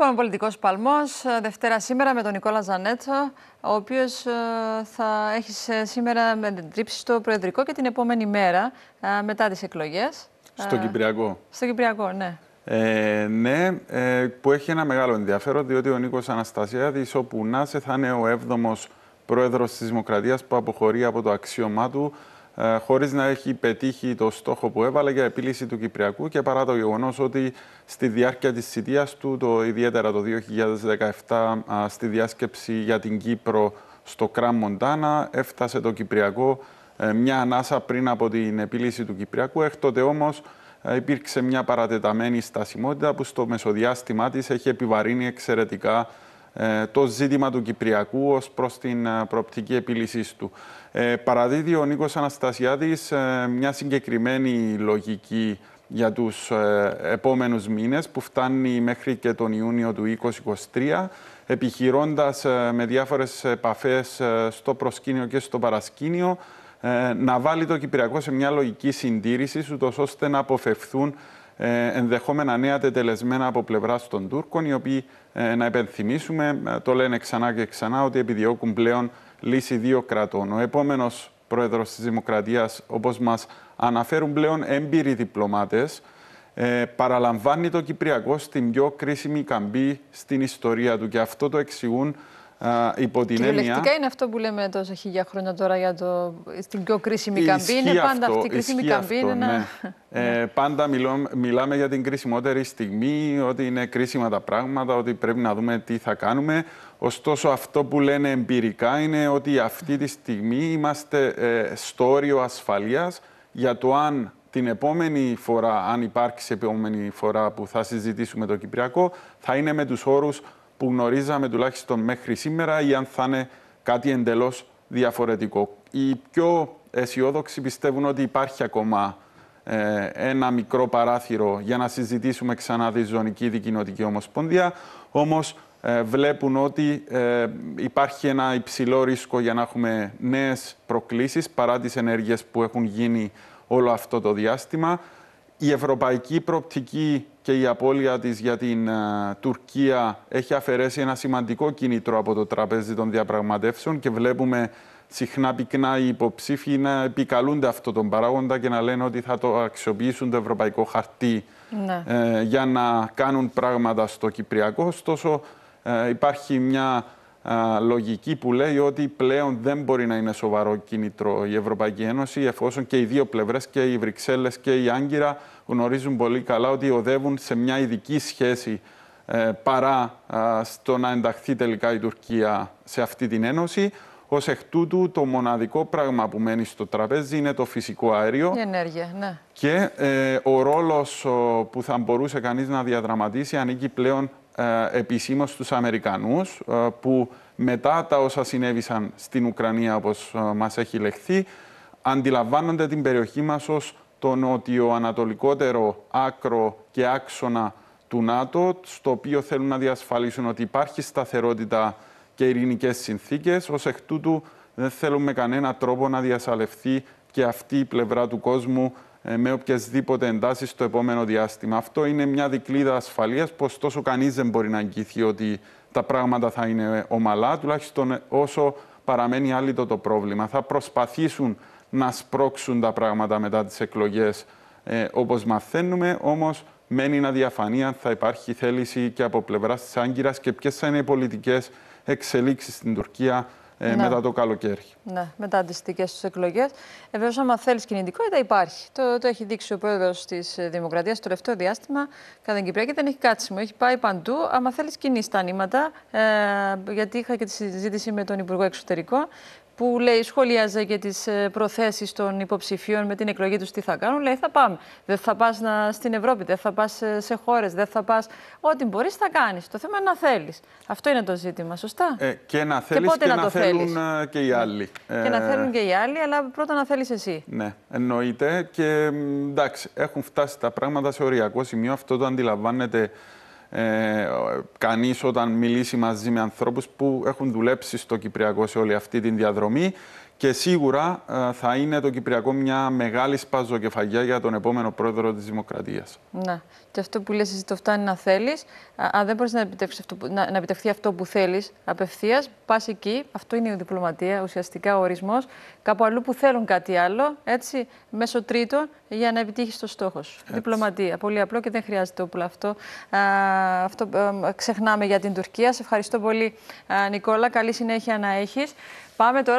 Λοιπόν, πολιτικός παλμός, ε, Δευτέρα σήμερα με τον Νικόλα Ζανέτσο, ο οποίος ε, θα έχει σήμερα με την τρίψη στο Προεδρικό και την επόμενη μέρα ε, μετά τις εκλογές. Στο Κυπριακό. Στο Κυπριακό, ναι. Ε, ναι, που έχει ένα μεγάλο ενδιαφέρον, διότι ο Νίκος Αναστασιάδης, όπου να είσαι, θα είναι ο 7ο πρόεδρος της Δημοκρατίας που αποχωρεί από το αξίωμά του. Ε, χωρίς να έχει πετύχει το στόχο που έβαλε για επίλυση του Κυπριακού και παρά το γεγονός ότι στη διάρκεια της θητείας του, το, ιδιαίτερα το 2017, στη διάσκεψη για την Κύπρο στο Κράμ Μοντάνα, έφτασε το Κυπριακό ε, μια ανάσα πριν από την επίλυση του Κυπριακού. Έκτοτε όμως ε, υπήρξε μια παρατεταμένη στασιμότητα που στο μεσοδιάστημά της έχει επιβαρύνει εξαιρετικά ε, το ζήτημα του Κυπριακού ως προς την ε, προοπτική επίλυσής του. Ε, παραδίδει ο Νίκος Αναστασιάδης μια συγκεκριμένη λογική για τους επόμενους μήνες που φτάνει μέχρι και τον Ιούνιο του 2023 επιχειρώντας με διάφορες επαφές στο προσκήνιο και στο παρασκήνιο να βάλει το Κυπριακό σε μια λογική συντήρησης ώστε να αποφευθούν ε, ενδεχόμενα νέα τετελεσμένα από πλευρά των Τούρκων, οι οποίοι, ε, να υπενθυμίσουμε, ε, το λένε ξανά και ξανά, ότι επιδιώκουν πλέον λύση δύο κρατών. Ο επόμενος πρόεδρος της Δημοκρατίας, όπως μας αναφέρουν πλέον έμπειροι διπλωμάτες, παραλαμβάνει το Κυπριακό στην πιο κρίσιμη καμπή στην ιστορία του. Και αυτό το εξηγούν υπό την έννοια... είναι αυτό που λέμε τόσα χίλια χρόνια τώρα για το... στην πιο κρίσιμη καμπή. Είναι πάντα αυτή η κρίσιμη καμπή. Αυτό, ναι. ε, ναι. πάντα μιλώ, μιλάμε για την κρίσιμότερη στιγμή, ότι είναι κρίσιμα τα πράγματα, ότι πρέπει να δούμε τι θα κάνουμε. Ωστόσο, αυτό που λένε εμπειρικά είναι ότι αυτή τη στιγμή είμαστε ε, στο όριο ασφαλείας για το αν την επόμενη φορά, αν υπάρξει επόμενη φορά που θα συζητήσουμε το Κυπριακό, θα είναι με τους όρους που γνωρίζαμε τουλάχιστον μέχρι σήμερα ή αν θα είναι κάτι εντελώς διαφορετικό. Οι πιο αισιόδοξοι πιστεύουν ότι υπάρχει ακόμα ε, ένα μικρό παράθυρο για να συζητήσουμε ξανά τη Ζωνική Δικοινοτική Ομοσπονδία, όμως ε, βλέπουν ότι ε, υπάρχει ένα υψηλό ρίσκο για να έχουμε νέες προκλήσεις παρά τις ενέργειες που έχουν γίνει όλο αυτό το διάστημα η ευρωπαϊκή προοπτική και η απώλεια της για την ε, Τουρκία έχει αφαιρέσει ένα σημαντικό κίνητρο από το τραπέζι των διαπραγματεύσεων και βλέπουμε συχνά πυκνά οι υποψήφοι να επικαλούνται αυτό τον παράγοντα και να λένε ότι θα το αξιοποιήσουν το ευρωπαϊκό χαρτί ναι. ε, για να κάνουν πράγματα στο Κυπριακό. Ωστόσο ε, υπάρχει μια α, λογική που λέει ότι πλέον δεν μπορεί να είναι σοβαρό κίνητρο η Ευρωπαϊκή Ένωση εφόσον και οι δύο πλευρές, και οι Βρυξέλλες και η Άγκυρα γνωρίζουν πολύ καλά ότι οδεύουν σε μια ειδική σχέση ε, παρά στο να ενταχθεί τελικά η Τουρκία σε αυτή την Ένωση. Ως εκ τούτου, το μοναδικό πράγμα που μένει στο τραπέζι είναι το φυσικό αέριο. Η ενέργεια, ναι. Και ε, ο ρόλος που θα μπορούσε κανείς να διαδραματίσει ανήκει πλέον ε, επισήμως τους Αμερικανούς ε, που μετά τα όσα συνέβησαν στην Ουκρανία όπως ε, μας έχει λεχθεί αντιλαμβάνονται την περιοχή μας ως το ανατολικότερο άκρο και άξονα του ΝΑΤΟ στο οποίο θέλουν να διασφαλίσουν ότι υπάρχει σταθερότητα και ειρηνικές συνθήκες. Ως εκ τούτου δεν θέλουν κανένα τρόπο να διασαλευθεί και αυτή η πλευρά του κόσμου ε, με οποιασδήποτε εντάσεις στο επόμενο διάστημα. Αυτό είναι μια δικλίδα ασφαλείας, πως τόσο κανείς δεν μπορεί να αγγίθει ότι τα πράγματα θα είναι ομαλά, τουλάχιστον όσο παραμένει άλυτο το πρόβλημα. Θα προσπαθήσουν να σπρώξουν τα πράγματα μετά τις εκλογές ε, όπως μαθαίνουμε, όμως μένει να διαφανεί αν θα υπάρχει θέληση και από πλευράς της Άγκυρας και ποιες θα είναι οι πολιτικές εξελίξεις στην Τουρκία ε, ναι. μετά το καλοκαίρι. Ναι, μετά δικές τους εκλογές. Ε, Βεβαίω, άμα θέλεις κινητικότητα, υπάρχει. Το, το έχει δείξει ο πρόεδρος της ε, Δημοκρατίας το τελευταίο διάστημα. Κατά την Κυπριακή δεν έχει κάτσιμο. Έχει πάει παντού. Άμα θέλεις, κινεί τα νήματα. Ε, γιατί είχα και τη συζήτηση με τον Υπουργό Εξωτερικών που λέει, σχολίαζε για τις ε, προθέσεις των υποψηφίων με την εκλογή τους, τι θα κάνουν. Λέει, θα πάμε. Δεν θα πας στην Ευρώπη, δεν θα πας ε, σε χώρες, δεν θα πας. Ό,τι μπορείς, θα κάνεις. Το θέμα είναι να θέλεις. Αυτό είναι το ζήτημα, σωστά. Ε, και να θέλει και, να, το θέλουν θέλεις. και οι ναι. άλλοι. και να ε, θέλουν και οι άλλοι, αλλά πρώτα να θέλεις εσύ. Ναι, εννοείται. Και εντάξει, έχουν φτάσει τα πράγματα σε οριακό σημείο. Αυτό το αντιλαμβάνεται ε, κανείς όταν μιλήσει μαζί με ανθρώπους που έχουν δουλέψει στο Κυπριακό σε όλη αυτή την διαδρομή και σίγουρα ε, θα είναι το Κυπριακό μια μεγάλη σπαζοκεφαγιά για τον επόμενο πρόεδρο της Δημοκρατίας. Ναι. Και αυτό που λες εσύ το φτάνει να θέλεις. Αν δεν μπορείς να, να, επιτευχθεί αυτό που θέλεις απευθείας, πας εκεί. Αυτό είναι η διπλωματία, ουσιαστικά ο ορισμός. Κάπου αλλού που θέλουν κάτι άλλο, έτσι, μέσω τρίτων, για να επιτύχεις το στόχο σου. Διπλωματία. Πολύ απλό και δεν χρειάζεται όπλα αυτό. Α, αυτό α, ε, ξεχνάμε για την Τουρκία. Σε ευχαριστώ πολύ, α, Νικόλα. Καλή συνέχεια να έχεις. Πάμε τώρα.